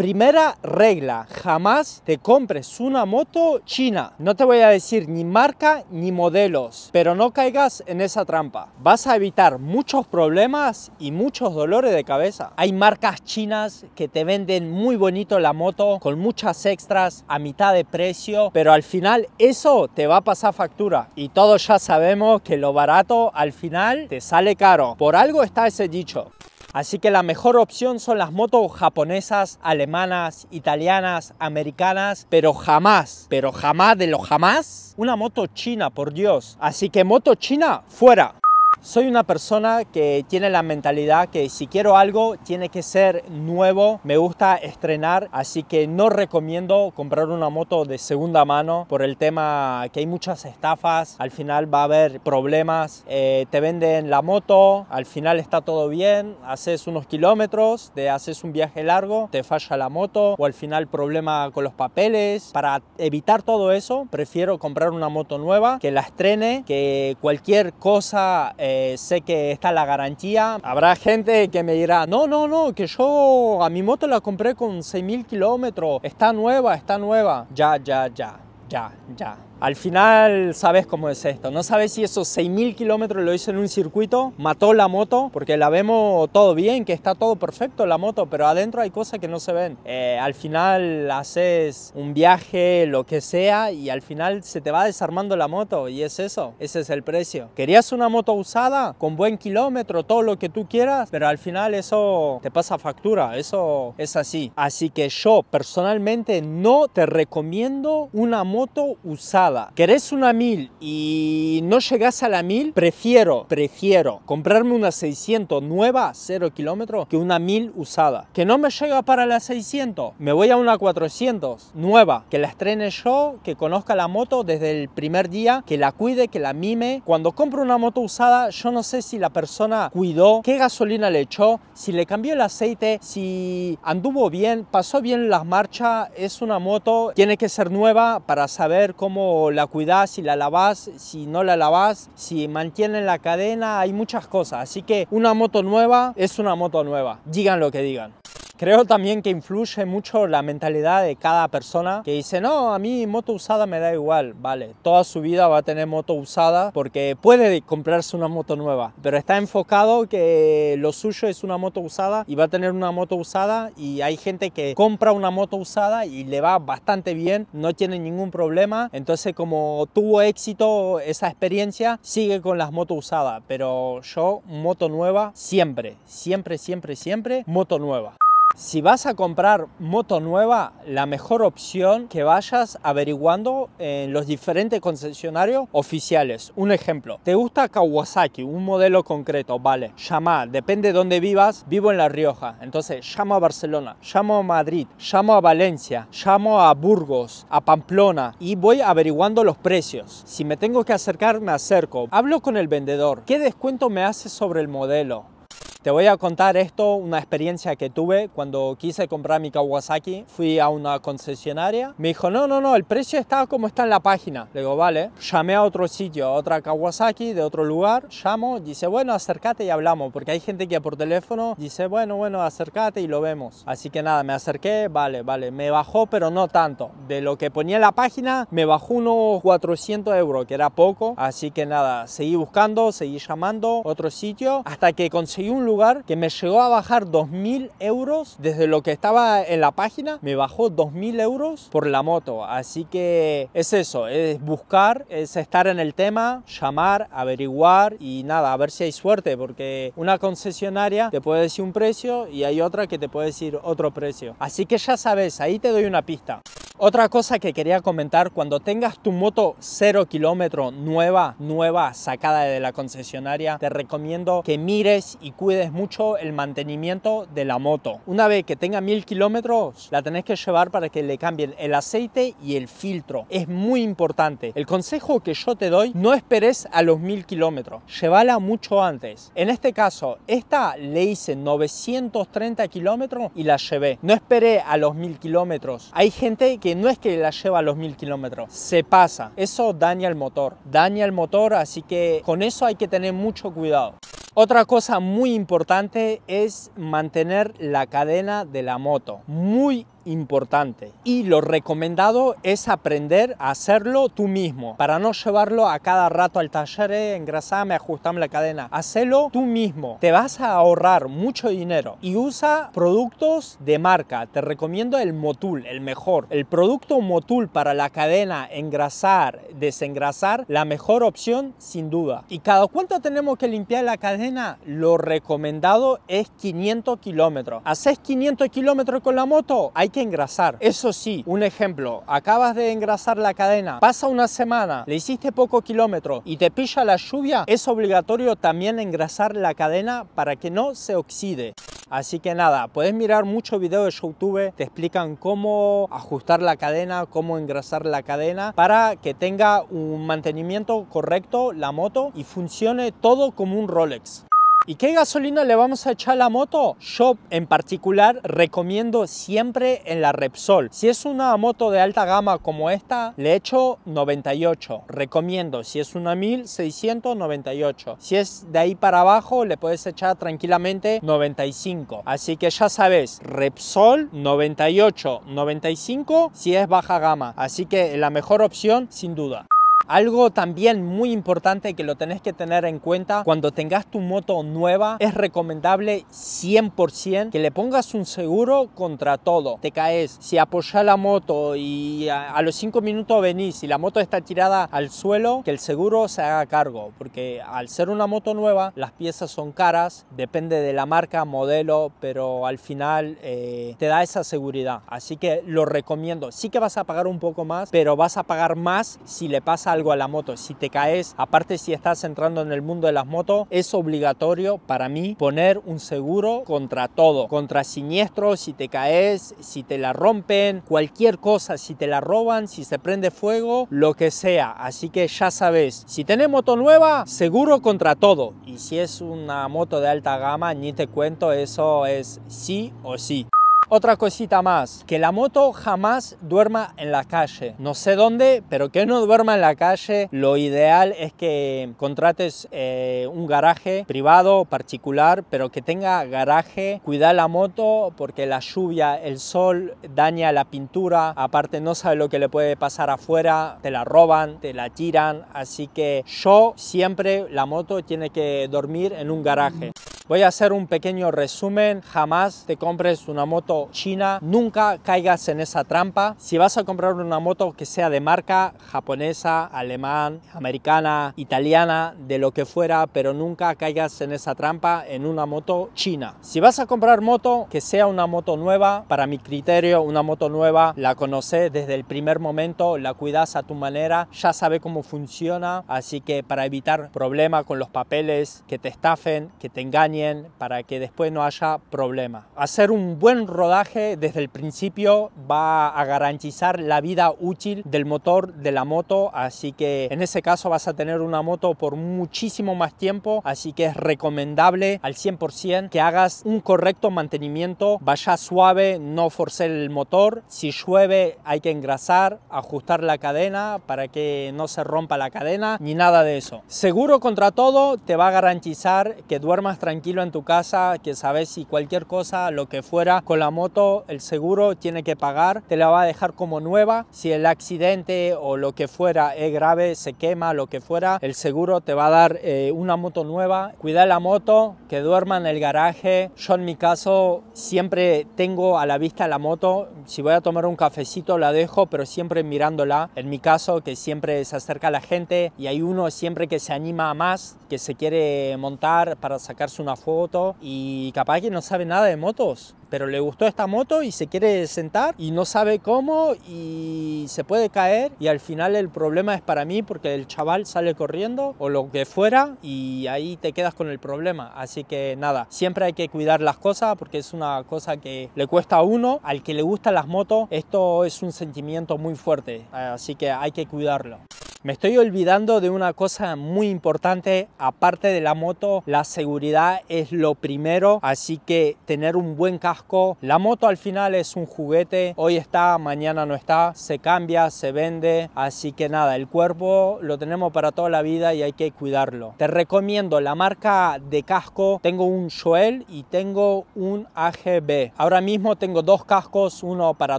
Primera regla, jamás te compres una moto china. No te voy a decir ni marca ni modelos, pero no caigas en esa trampa. Vas a evitar muchos problemas y muchos dolores de cabeza. Hay marcas chinas que te venden muy bonito la moto, con muchas extras, a mitad de precio, pero al final eso te va a pasar factura. Y todos ya sabemos que lo barato al final te sale caro. Por algo está ese dicho. Así que la mejor opción son las motos japonesas, alemanas, italianas, americanas, pero jamás, pero jamás de lo jamás, una moto china, por Dios. Así que moto china, fuera. Soy una persona que tiene la mentalidad que si quiero algo tiene que ser nuevo, me gusta estrenar, así que no recomiendo comprar una moto de segunda mano por el tema que hay muchas estafas, al final va a haber problemas, eh, te venden la moto, al final está todo bien, haces unos kilómetros, te haces un viaje largo, te falla la moto o al final problema con los papeles. Para evitar todo eso, prefiero comprar una moto nueva, que la estrene, que cualquier cosa... Eh, eh, sé que está la garantía. Habrá gente que me dirá, no, no, no, que yo a mi moto la compré con 6.000 kilómetros, está nueva, está nueva. Ya, ya, ya, ya, ya. Al final sabes cómo es esto, no sabes si esos 6.000 kilómetros lo hizo en un circuito, mató la moto, porque la vemos todo bien, que está todo perfecto la moto, pero adentro hay cosas que no se ven. Eh, al final haces un viaje, lo que sea, y al final se te va desarmando la moto, y es eso, ese es el precio. Querías una moto usada, con buen kilómetro, todo lo que tú quieras, pero al final eso te pasa factura, eso es así. Así que yo personalmente no te recomiendo una moto usada querés una 1000 y no llegás a la 1000, prefiero, prefiero comprarme una 600 nueva, 0 kilómetros, que una 1000 usada. Que no me llega para la 600, me voy a una 400 nueva, que la estrene yo, que conozca la moto desde el primer día, que la cuide, que la mime. Cuando compro una moto usada, yo no sé si la persona cuidó, qué gasolina le echó, si le cambió el aceite, si anduvo bien, pasó bien las marchas, es una moto, tiene que ser nueva para saber cómo la cuidás, si la lavas, si no la lavas, si mantienen la cadena, hay muchas cosas. Así que una moto nueva es una moto nueva, digan lo que digan. Creo también que influye mucho la mentalidad de cada persona que dice, no, a mí moto usada me da igual, vale, toda su vida va a tener moto usada porque puede comprarse una moto nueva, pero está enfocado que lo suyo es una moto usada y va a tener una moto usada y hay gente que compra una moto usada y le va bastante bien, no tiene ningún problema, entonces como tuvo éxito esa experiencia, sigue con las motos usadas, pero yo moto nueva siempre, siempre, siempre, siempre, moto nueva. Si vas a comprar moto nueva, la mejor opción que vayas averiguando en los diferentes concesionarios oficiales. Un ejemplo, ¿te gusta Kawasaki, un modelo concreto? Vale, llama, depende de dónde vivas, vivo en La Rioja, entonces llamo a Barcelona, llamo a Madrid, llamo a Valencia, llamo a Burgos, a Pamplona y voy averiguando los precios. Si me tengo que acercar, me acerco. Hablo con el vendedor, ¿qué descuento me hace sobre el modelo? Te voy a contar esto, una experiencia que tuve cuando quise comprar mi Kawasaki. Fui a una concesionaria, me dijo, no, no, no, el precio está como está en la página. Le digo, vale. Llamé a otro sitio, a otra Kawasaki de otro lugar, llamo, dice, bueno, acércate y hablamos, porque hay gente que por teléfono dice, bueno, bueno, acércate y lo vemos. Así que nada, me acerqué, vale, vale, me bajó, pero no tanto. De lo que ponía en la página, me bajó unos 400 euros, que era poco. Así que nada, seguí buscando, seguí llamando, otro sitio, hasta que conseguí un lugar que me llegó a bajar 2.000 euros desde lo que estaba en la página, me bajó 2.000 euros por la moto. Así que es eso, es buscar, es estar en el tema, llamar, averiguar y nada, a ver si hay suerte, porque una concesionaria te puede decir un precio y hay otra que te puede decir otro precio. Así que ya sabes, ahí te doy una pista. Otra cosa que quería comentar, cuando tengas tu moto 0 kilómetro nueva, nueva, sacada de la concesionaria, te recomiendo que mires y cuides mucho el mantenimiento de la moto. Una vez que tenga 1000 kilómetros, la tenés que llevar para que le cambien el aceite y el filtro. Es muy importante. El consejo que yo te doy, no esperes a los 1000 kilómetros. Llévala mucho antes. En este caso, esta le hice 930 kilómetros y la llevé. No esperé a los 1000 kilómetros. Hay gente que no es que la lleva a los mil kilómetros, se pasa. Eso daña el motor, daña el motor, así que con eso hay que tener mucho cuidado. Otra cosa muy importante es mantener la cadena de la moto. Muy importante. Y lo recomendado es aprender a hacerlo tú mismo, para no llevarlo a cada rato al taller, engrasarme eh, engrasame, ajustame la cadena. Hacelo tú mismo. Te vas a ahorrar mucho dinero y usa productos de marca. Te recomiendo el Motul, el mejor. El producto Motul para la cadena, engrasar, desengrasar, la mejor opción sin duda. ¿Y cada cuánto tenemos que limpiar la cadena? Lo recomendado es 500 kilómetros. ¿Haces 500 kilómetros con la moto? Hay que engrasar. Eso sí, un ejemplo, acabas de engrasar la cadena, pasa una semana, le hiciste poco kilómetro y te pilla la lluvia, es obligatorio también engrasar la cadena para que no se oxide. Así que nada, puedes mirar muchos videos de YouTube, te explican cómo ajustar la cadena, cómo engrasar la cadena para que tenga un mantenimiento correcto la moto y funcione todo como un Rolex. ¿Y qué gasolina le vamos a echar a la moto? Yo en particular recomiendo siempre en la Repsol. Si es una moto de alta gama como esta, le echo 98. Recomiendo. Si es una 1698. Si es de ahí para abajo, le puedes echar tranquilamente 95. Así que ya sabes, Repsol 98, 95 si es baja gama. Así que la mejor opción sin duda. Algo también muy importante que lo tenés que tener en cuenta cuando tengas tu moto nueva es recomendable 100% que le pongas un seguro contra todo. Te caes, si apoyas la moto y a, los 5 minutos venís y la moto está tirada al suelo, que el seguro se haga cargo, porque al ser una moto nueva las piezas son caras, depende de la marca, modelo, pero al final eh, te da esa seguridad. Así que lo recomiendo. Sí que vas a pagar un poco más, pero vas a pagar más si le pasa a la moto, si te caes, aparte si estás entrando en el mundo de las motos, es obligatorio para mí poner un seguro contra todo, contra siniestros, si te caes, si te la rompen, cualquier cosa, si te la roban, si se prende fuego, lo que sea. Así que ya sabes, si tenés moto nueva, seguro contra todo. Y si es una moto de alta gama, ni te cuento, eso es sí o sí. Otra cosita más, que la moto jamás duerma en la calle. No sé dónde, pero que no duerma en la calle. Lo ideal es que contrates eh, un garaje privado, particular, pero que tenga garaje. Cuida la moto porque la lluvia, el sol daña la pintura. Aparte no sabe lo que le puede pasar afuera. Te la roban, te la tiran. Así que yo siempre la moto tiene que dormir en un garaje. Voy a hacer un pequeño resumen. Jamás te compres una moto china. Nunca caigas en esa trampa. Si vas a comprar una moto que sea de marca japonesa, alemán, americana, italiana, de lo que fuera, pero nunca caigas en esa trampa en una moto china. Si vas a comprar moto, que sea una moto nueva. Para mi criterio, una moto nueva la conoces desde el primer momento, la cuidas a tu manera, ya sabes cómo funciona. Así que para evitar problemas con los papeles, que te estafen, que te engañen, para que después no haya problema. Hacer un buen rodaje desde el principio va a garantizar la vida útil del motor de la moto, así que en ese caso vas a tener una moto por muchísimo más tiempo, así que es recomendable al 100% que hagas un correcto mantenimiento, vaya suave, no force el motor, si llueve hay que engrasar, ajustar la cadena para que no se rompa la cadena, ni nada de eso. Seguro contra todo te va a garantizar que duermas tranquilo en tu casa, que sabes si cualquier cosa, lo que fuera, con la moto el seguro tiene que pagar, te la va a dejar como nueva. Si el accidente o lo que fuera es grave, se quema, lo que fuera, el seguro te va a dar eh, una moto nueva. Cuida la moto, que duerma en el garaje. Yo en mi caso siempre tengo a la vista la moto. Si voy a tomar un cafecito la dejo, pero siempre mirándola. En mi caso, que siempre se acerca la gente y hay uno siempre que se anima a más, que se quiere montar para sacarse una foto y capaz que no sabe nada de motos, pero le gustó esta moto y se quiere sentar y no sabe cómo y se puede caer y al final el problema es para mí porque el chaval sale corriendo o lo que fuera y ahí te quedas con el problema. Así que nada, siempre hay que cuidar las cosas porque es una cosa que le cuesta a uno, al que le gustan las motos, esto es un sentimiento muy fuerte, así que hay que cuidarlo. Me estoy olvidando de una cosa muy importante, aparte de la moto, la seguridad es lo primero, así que tener un buen casco. La moto al final es un juguete, hoy está, mañana no está, se cambia, se vende, así que nada, el cuerpo lo tenemos para toda la vida y hay que cuidarlo. Te recomiendo la marca de casco, tengo un Joel y tengo un AGB. Ahora mismo tengo dos cascos, uno para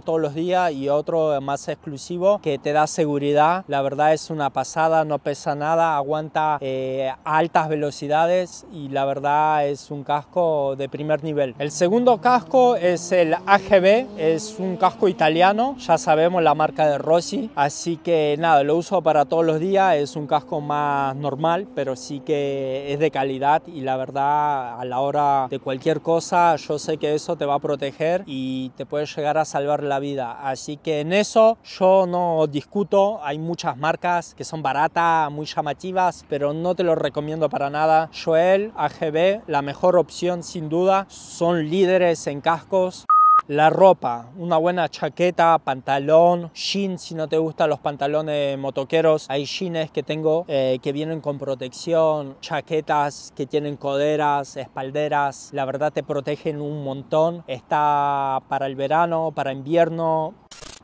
todos los días y otro más exclusivo que te da seguridad, la verdad es una pasada, no pesa nada, aguanta eh, altas velocidades y la verdad es un casco de primer nivel. El segundo casco es el AGB, es un casco italiano, ya sabemos la marca de Rossi, así que nada, lo uso para todos los días, es un casco más normal, pero sí que es de calidad y la verdad a la hora de cualquier cosa yo sé que eso te va a proteger y te puede llegar a salvar la vida, así que en eso yo no discuto, hay muchas marcas que son baratas, muy llamativas, pero no te lo recomiendo para nada. Joel, AGB, la mejor opción sin duda, son líderes en cascos. La ropa, una buena chaqueta, pantalón, jeans si no te gustan los pantalones motoqueros. Hay jeans que tengo eh, que vienen con protección, chaquetas que tienen coderas, espalderas. La verdad te protegen un montón. Está para el verano, para invierno,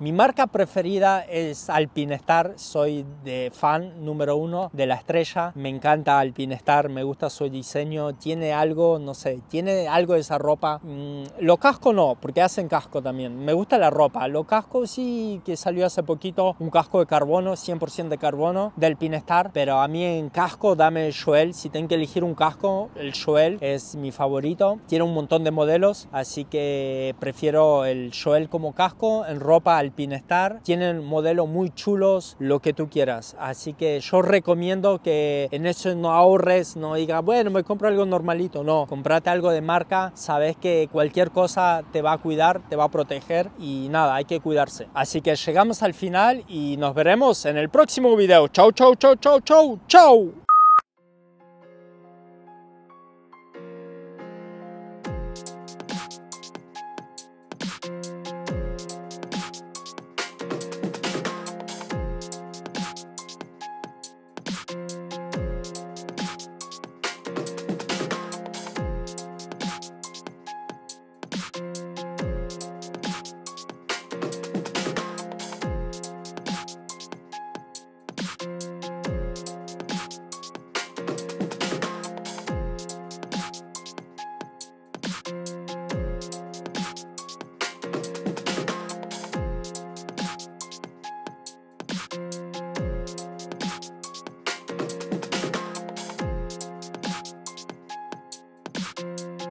mi marca preferida es Alpinestar, soy de fan número uno de la estrella, me encanta Alpinestar, me gusta su diseño, tiene algo, no sé, tiene algo de esa ropa. Mm, lo casco no, porque hacen casco también, me gusta la ropa, lo casco sí que salió hace poquito, un casco de carbono, 100% de carbono, del Alpinestar, pero a mí en casco dame el Joel, si tengo que elegir un casco, el Joel es mi favorito, tiene un montón de modelos, así que prefiero el Joel como casco, en ropa al el Tienen modelos muy chulos, lo que tú quieras. Así que yo recomiendo que en eso no ahorres, no digas, bueno, me compro algo normalito. No, comprate algo de marca. Sabes que cualquier cosa te va a cuidar, te va a proteger y nada, hay que cuidarse. Así que llegamos al final y nos veremos en el próximo video. Chau, chau, chau, chau, chau, chau.